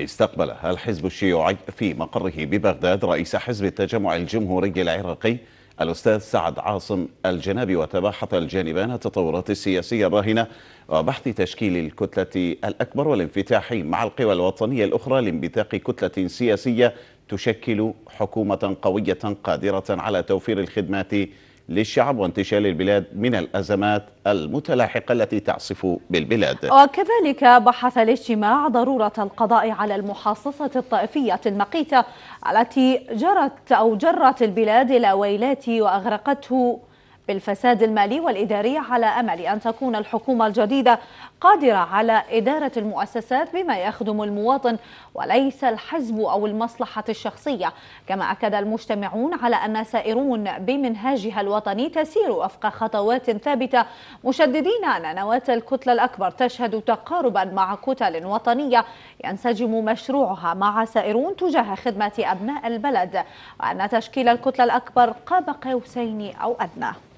استقبل الحزب الشيوعي في مقره ببغداد رئيس حزب التجمع الجمهوري العراقي الأستاذ سعد عاصم الجنابي وتباحث الجانبان التطورات السياسية الراهنة وبحث تشكيل الكتلة الأكبر والانفتاح مع القوى الوطنية الأخرى لانبثاق كتلة سياسية تشكل حكومة قوية قادرة على توفير الخدمات للشعب وانتشال البلاد من الأزمات المتلاحقة التي تعصف بالبلاد وكذلك بحث الاجتماع ضرورة القضاء على المحاصصة الطائفية المقيتة التي جرت أو جرت البلاد إلى ويلات وأغرقته بالفساد المالي والإداري على أمل أن تكون الحكومة الجديدة قادرة على إدارة المؤسسات بما يخدم المواطن وليس الحزب أو المصلحة الشخصية كما أكد المجتمعون على أن سائرون بمنهاجها الوطني تسير وفق خطوات ثابتة مشددين أن نواة الكتلة الأكبر تشهد تقاربا مع كتل وطنية ينسجم مشروعها مع سائرون تجاه خدمة أبناء البلد وأن تشكيل الكتلة الأكبر قاب قوسين أو أدنى